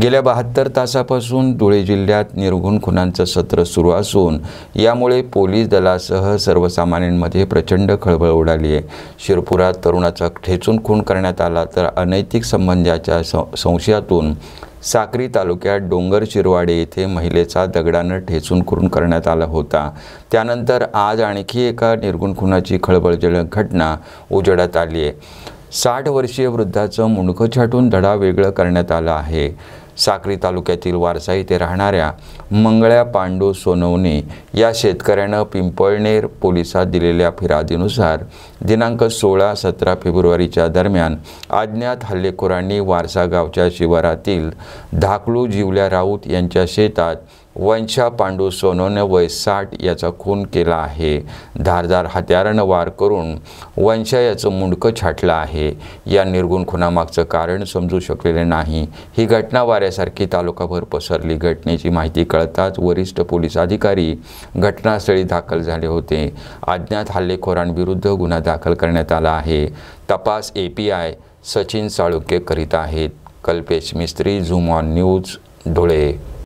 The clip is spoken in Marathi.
गेल्या बहात्तर तासापासून धुळे जिल्ह्यात निर्गुण खुनांचं सत्र सुरू असून यामुळे पोलीस दलासह सर्वसामान्यांमध्ये प्रचंड खळबळ उडाली आहे शिरपुरात तरुणाचा ठेचून खून करण्यात आला तर अनैतिक संबंधाच्या संशयातून साक्री तालुक्यात डोंगर शिरवाडे येथे महिलेचा दगडानं ठेचून खून करण्यात आला होता त्यानंतर आज आणखी एका निर्गुण खुनाची खळबळजनक घटना उजडात आली आहे साठ वर्षीय वृद्धाचं मुंडकं छाटून धडा वेगळं करण्यात आला आहे साक्री तालुक्यातील वारसा इथे राहणाऱ्या मंगळ्या पांडू सोनवणे या शेतकऱ्यानं पिंपळनेर पोलिसात दिलेल्या फिरादीनुसार दिनांक सोळा सतरा फेब्रुवारीच्या दरम्यान अज्ञात हल्लेखोरांनी वारसा गावच्या शिवारातील धाकलू जिवल्या राऊत यांच्या शेतात वंशा पांडू सोनोने वय साठ याचा खून केला आहे धारदार हत्यारानं वार करून वंशा याचं मुंडकं छाटलं आहे या निर्गुण खुनामागचं कारण समजू शकलेले नाही ही घटना वाऱ्यासारखी तालुकाभर पसरली घटनेची माहिती कळताच वरिष्ठ पोलीस अधिकारी घटनास्थळी दाखल झाले होते अज्ञात हल्लेखोरांविरुद्ध गुन्हा दाखल करण्यात आला आहे तपास A P I Sachin Salunke करीत आहेत कल्पेश मिस्त्री झुम ऑन न्यूज धुळे